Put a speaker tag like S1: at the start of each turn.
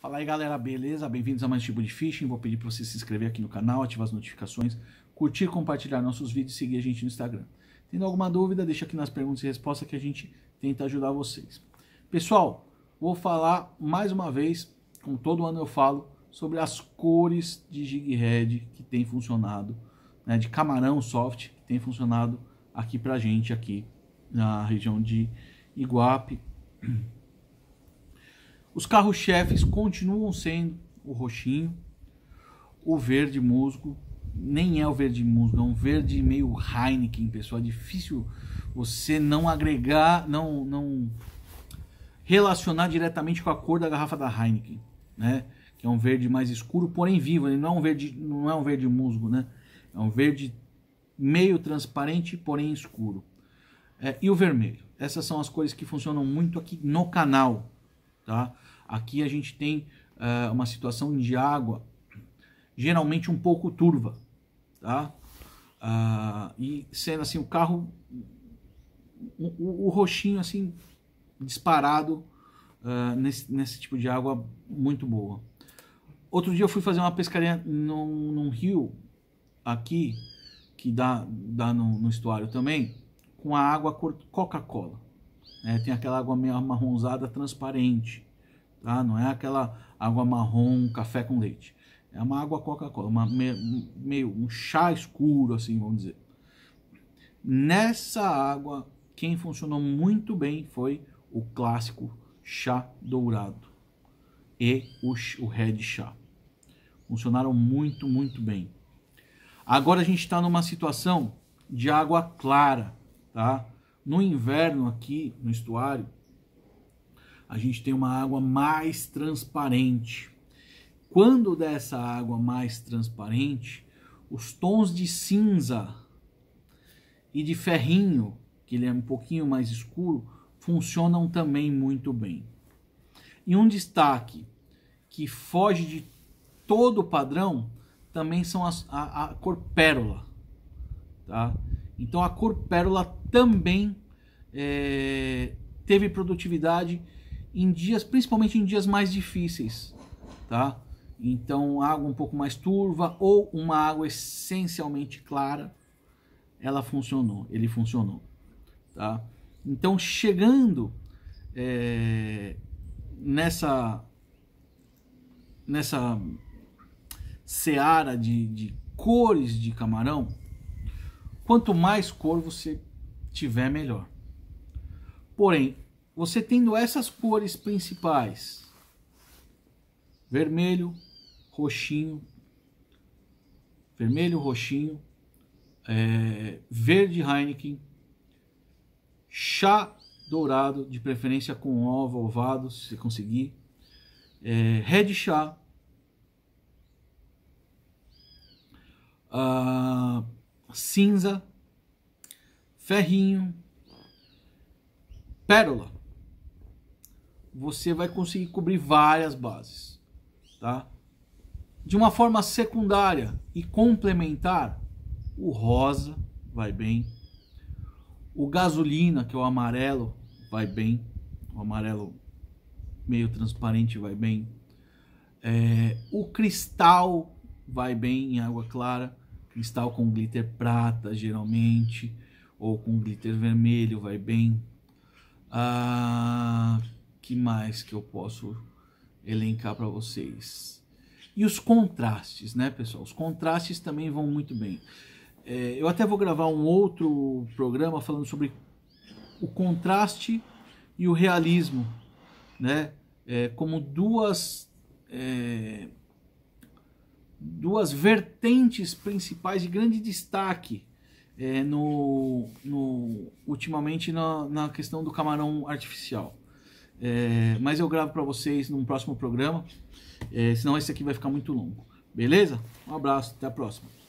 S1: Fala aí galera, beleza? Bem-vindos a mais um tipo de phishing. Vou pedir para você se inscrever aqui no canal, ativar as notificações, curtir, compartilhar nossos vídeos e seguir a gente no Instagram. Tendo alguma dúvida, deixa aqui nas perguntas e respostas que a gente tenta ajudar vocês. Pessoal, vou falar mais uma vez, como todo ano eu falo, sobre as cores de Gig Red que tem funcionado, né, de camarão soft que tem funcionado aqui pra gente aqui na região de Iguape os carros-chefes continuam sendo o roxinho, o verde musgo, nem é o verde musgo, é um verde meio Heineken, pessoal. É difícil você não agregar, não, não relacionar diretamente com a cor da garrafa da Heineken, né? Que é um verde mais escuro, porém vivo. Ele né? não é um verde, não é um verde musgo, né? É um verde meio transparente, porém escuro. É, e o vermelho. Essas são as cores que funcionam muito aqui no canal. Tá? Aqui a gente tem uh, uma situação de água geralmente um pouco turva. Tá? Uh, e sendo assim o carro, o, o roxinho assim disparado uh, nesse, nesse tipo de água muito boa. Outro dia eu fui fazer uma pescaria num, num rio aqui, que dá, dá no, no estuário também, com a água Coca-Cola. Né? tem aquela água meio amarronzada transparente, tá? Não é aquela água marrom café com leite. É uma água Coca-Cola, meio um chá escuro assim, vamos dizer. Nessa água, quem funcionou muito bem foi o clássico chá dourado e o, o red chá. Funcionaram muito, muito bem. Agora a gente está numa situação de água clara, tá? No inverno aqui no estuário, a gente tem uma água mais transparente. Quando dessa água mais transparente, os tons de cinza e de ferrinho, que ele é um pouquinho mais escuro, funcionam também muito bem. E um destaque que foge de todo o padrão também são as, a, a cor pérola, tá? Então a cor pérola também é, teve produtividade em dias, principalmente em dias mais difíceis, tá? Então água um pouco mais turva ou uma água essencialmente clara, ela funcionou, ele funcionou, tá? Então chegando é, nessa nessa seara de, de cores de camarão Quanto mais cor você tiver, melhor. Porém, você tendo essas cores principais, vermelho, roxinho, vermelho, roxinho, é, verde Heineken, chá dourado, de preferência com ovo, ovado, se você conseguir, é, red chá, ah, cinza, ferrinho, pérola. Você vai conseguir cobrir várias bases, tá? De uma forma secundária e complementar, o rosa vai bem. O gasolina, que é o amarelo, vai bem. O amarelo meio transparente vai bem. É, o cristal vai bem em água clara cristal com glitter prata, geralmente, ou com glitter vermelho, vai bem. Ah, que mais que eu posso elencar para vocês? E os contrastes, né, pessoal? Os contrastes também vão muito bem. É, eu até vou gravar um outro programa falando sobre o contraste e o realismo, né? É, como duas é, duas vertentes principais de grande destaque é, no, no, ultimamente na, na, questão do camarão artificial. É, mas eu gravo para vocês num próximo programa, é, senão esse aqui vai ficar muito longo. Beleza? Um abraço, até a próxima.